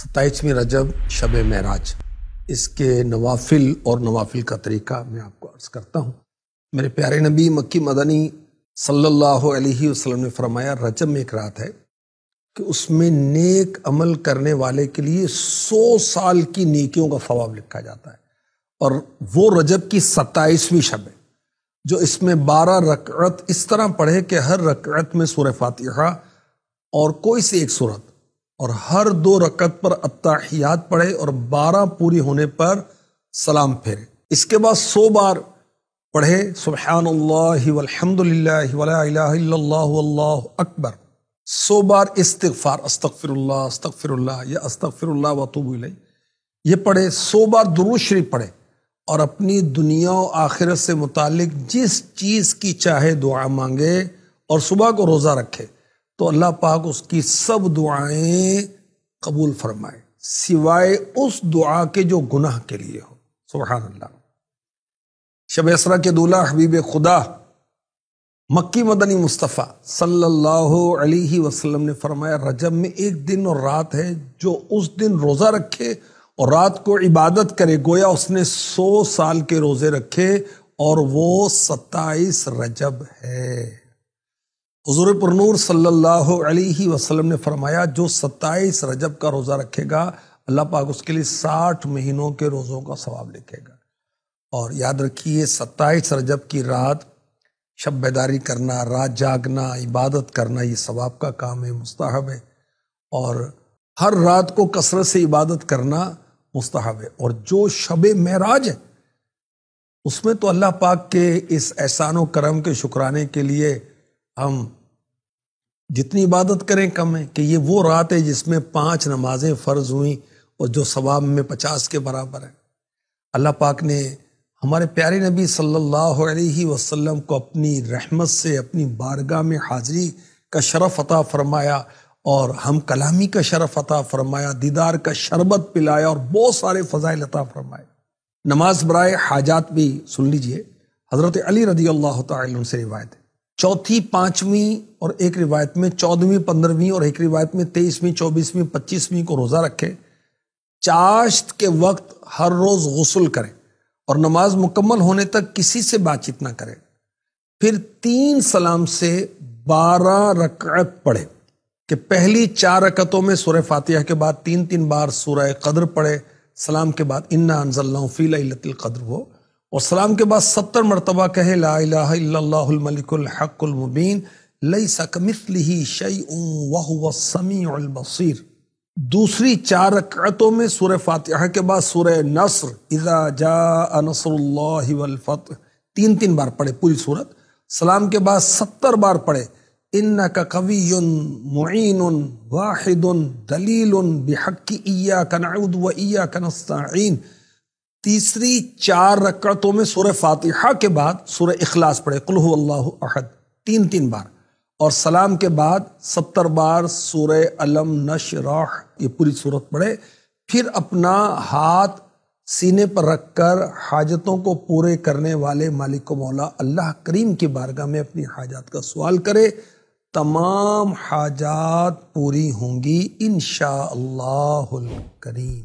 सत्ताईसवीं रजब शब महराज इसके नवाफिल और नवाफिल का तरीका मैं आपको अर्ज़ करता हूँ मेरे प्यारे नबी मक्की मदनी सल्लल्लाहु अलैहि वसल्लम ने फरमाया रजब में एक रात है कि उसमें नेक अमल करने वाले के लिए सौ साल की नेकियों का फवाब लिखा जाता है और वो रजब की सत्ताईसवीं शब है जो इसमें बारह रकअत इस तरह पढ़े कि हर रकत में सूर फातिहा और कोई सी एक सूरत और हर दो रकत पर अत्ताहियात पढ़े और बारह पूरी होने पर सलाम फेरे इसके बाद सौ बार पढ़े सुबहानल्लाहमदल्ला अकबर सौ बार इस्तफ़ार अस्तफ़िरल्ला अस्तफ़िरल्ला या अस्तफ़िरल्ला वतुबल ये पढ़े सौ बार दुरुशरी पढ़े और अपनी दुनिया और आखिरत से मुतल जिस चीज़ की चाहे दुआ मांगे और सुबह को रोज़ा रखे तो अल्लाह पाक उसकी सब दुआएं कबूल फरमाए सिवाय उस दुआ के जो गुनाह के लिए हो सुबहान अल्लाह शब असरा के दूल्हा हबीब खुदा मक्की मदनी मुस्तफ़ा सल्लल्लाहु अलैहि वसल्लम ने फरमाया रजब में एक दिन और रात है जो उस दिन रोज़ा रखे और रात को इबादत करे गोया उसने सौ साल के रोज़े रखे और वो सत्ताईस रजब है हजूर पुरूर सल्ला वसलम ने फरमाया जो सत्ताईस रजब का रोज़ा रखेगा अल्लाह पाक उसके लिए साठ महीनों के रोज़ों का सवाब लिखेगा और याद रखिए सत्ताईस रजब की रात शब बेदारी करना रात जागना इबादत करना ये सवाब का काम है मुस्ताहब है और हर रात को कसरत से इबादत करना मुस्ताहब है और जो शब महराज है उसमें तो अल्लाह पाक के इस एहसान करम के शुक्राने के लिए हम जितनी इबादत करें कम है कि ये वो रात है जिसमें पांच नमाजें फ़र्ज हुई और जो सवाब में पचास के बराबर है अल्लाह पाक ने हमारे प्यारे नबी सल्लल्लाहु अलैहि वसल्लम को अपनी रहमत से अपनी बारगाह में हाज़री का शरफ़ अता फरमाया और हम कलामी का शरफ़ अता फरमाया दीदार का शरबत पिलाया और बहुत सारे फ़जाइल अता फरमाए नमाज बराए हाजात भी सुन लीजिए हज़रत अली रजी अल्लाह तुम से रिवायत है चौथी पांचवी और एक रिवायत में चौदहवीं पंद्रहवीं और एक रिवायत में तेईसवीं चौबीसवीं पच्चीसवीं को रोज़ा रखें चाश्त के वक्त हर रोज़ गसल करें और नमाज मुकम्मल होने तक किसी से बातचीत ना करें फिर तीन सलाम से बारह रकत पढ़े कि पहली चार रकतों में सूर्य फातिया के बाद तीन तीन बार सूर्य कद्र पढ़े सलाम के बाद इन्ना अनजल्ला फ़ी लतिल कद्र हो और सलाम के बाद सत्तर मरतबा कहे लामलिकमबीन लई सकमिसली शई दूसरी चार रकतों में सूर्य फातिहा के बाद सूर्य नसर इज़ा जा तीन तीन बार पढ़े पूरी सूरत सलाम के बाद सत्तर बार पढ़े इन का कवी मुन वाहिद दलील बिहक ईया कनाउद व ईया कनस्ताइन तीसरी चार रकतों में सूर्य फातिहा के बाद सूर्य इखलास पढ़े कुल्हू अल्लाह अहद तीन तीन बार और सलाम के बाद सत्तर बार सूर्य अलम नश राह ये पूरी सूरत पढ़े फिर अपना हाथ सीने पर रखकर हाजतों को पूरे करने वाले मालिक मौला अल्लाह करीम की बारगाह में अपनी हाजात का सवाल करे तमाम हाजात पूरी होंगी इन करीम